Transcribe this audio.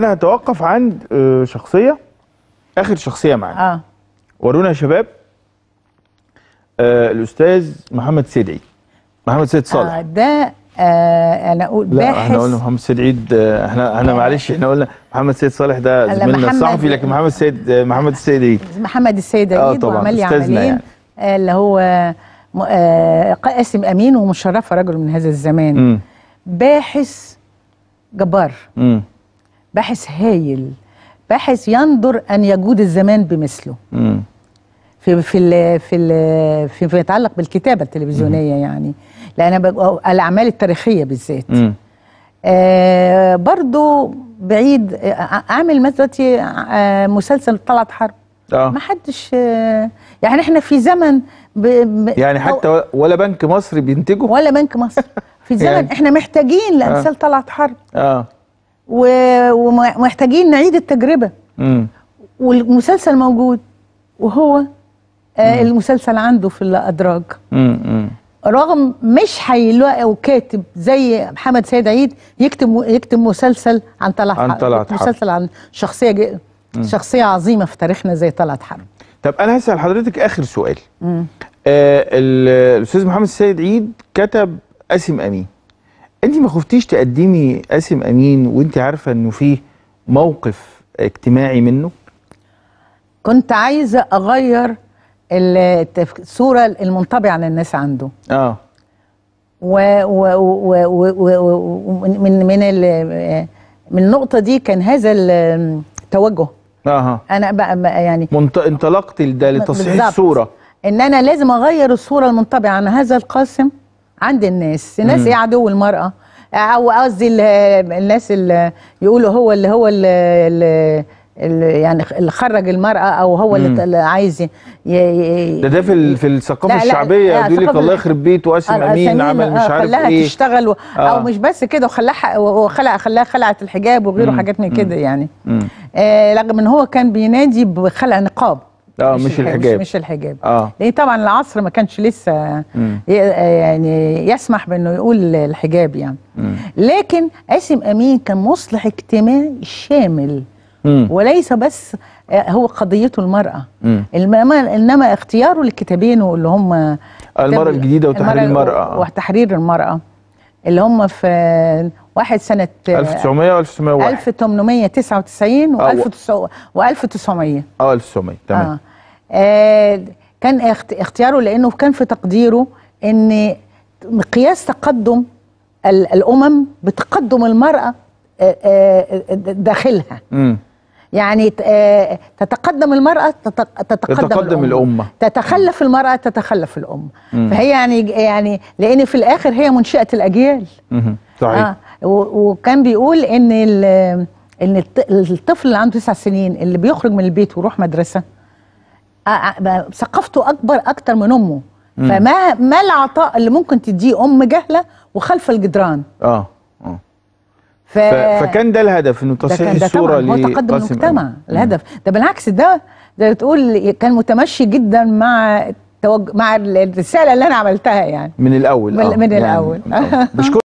انا هتوقف عند آه، شخصيه اخر شخصيه معانا اه ورونا يا شباب آه الاستاذ محمد سيد محمد سيد صالح آه ده آه انا اقول باحث لا احنا قلنا محمد سيد عيد آه، احنا احنا آه. معلش احنا قلنا محمد سيد صالح ده زميلنا الصحفي لكن محمد سيد محمد السيد عيد محمد السيد عيد آه وعمل لي يعني. اللي هو قاسم امين ومشرفه رجل من هذا الزمان م. باحث جبار م. باحث هايل باحث ينظر ان يجود الزمان بمثله في في الـ في الـ في فيما يتعلق بالكتابه التلفزيونيه مم. يعني لان الاعمال التاريخيه بالذات آه برضو بعيد اعمل آه، مثلا آه مسلسل طلعت حرب اه ما حدش آه يعني احنا في زمن ب ب يعني حتى ولا بنك مصري بينتجه ولا بنك مصر في زمن يعني احنا محتاجين لامثال آه. طلعت حرب اه ومحتاجين نعيد التجربة مم. والمسلسل موجود وهو آه المسلسل عنده في الأدراج مم. رغم مش هيلاقوا كاتب زي محمد سيد عيد يكتب يكتب مسلسل عن طلعت عن طلعت حرب مسلسل عن شخصية جي... شخصية عظيمة في تاريخنا زي طلعت حرب طب أنا هسأل حضرتك آخر سؤال آه الأستاذ محمد سيد عيد كتب قاسم أمين انت ما خفتيش تقدمي قاسم امين وانت عارفه انه فيه موقف اجتماعي منه كنت عايزه اغير الصوره المنطبعه عن الناس عنده اه و و و و و من من من النقطه دي كان هذا التوجه اها انا بقى يعني منط... انطلقت ده لتصحيح الصوره ان انا لازم اغير الصوره المنطبعه عن هذا القاسم عند الناس الناس ايه عدو المراه او قصدي الناس اللي يقولوا هو اللي هو اللي, اللي يعني اللي خرج المرأة أو هو اللي عايز ي... ده ده في في الثقافة الشعبية يقول لك الله يخرب بيت واسم آه، أمين عمل مش آه، عارف خلاها إيه تشتغل و... آه. أو مش بس كده وخلاها وخلع خلاها خلعت الحجاب وغيره حاجات من كده يعني آه رغم إن هو كان بينادي بخلع نقاب اه مش, مش الحجاب مش, مش الحجاب اه لان طبعا العصر ما كانش لسه مم. يعني يسمح بانه يقول الحجاب يعني مم. لكن قاسم امين كان مصلح اجتماعي شامل مم. وليس بس آه، هو قضيته المراه انما انما اختياره للكتابين واللي هم المراه الجديده وتحرير المراه وتحرير المراه اللي هم في واحد سنه 1900 آه، آه، و 1901 1899 و 1900 اه 1900 تمام آه. آه كان اختياره لانه كان في تقديره ان مقياس تقدم الامم بتقدم المراه آه، داخلها م. يعني تتقدم المرأة تتقدم, تتقدم الأمة. الأمة تتخلف المرأة تتخلف الأمة فهي يعني يعني لأن في الآخر هي منشاه الأجيال صحيح آه وكان بيقول ان ان الطفل اللي عنده تسع سنين اللي بيخرج من البيت ويروح مدرسه ثقافته اكبر اكتر من امه فما ما العطاء اللي ممكن تديه ام جهله وخلف الجدران اه اه ف... فكان ده الهدف انه تصحيح الصوره لقاسم هو المجتمع الهدف ده بالعكس ده ده تقول كان متمشي جدا مع توج... مع الرساله اللي انا عملتها يعني من الاول من, آه. من يعني الاول الأول.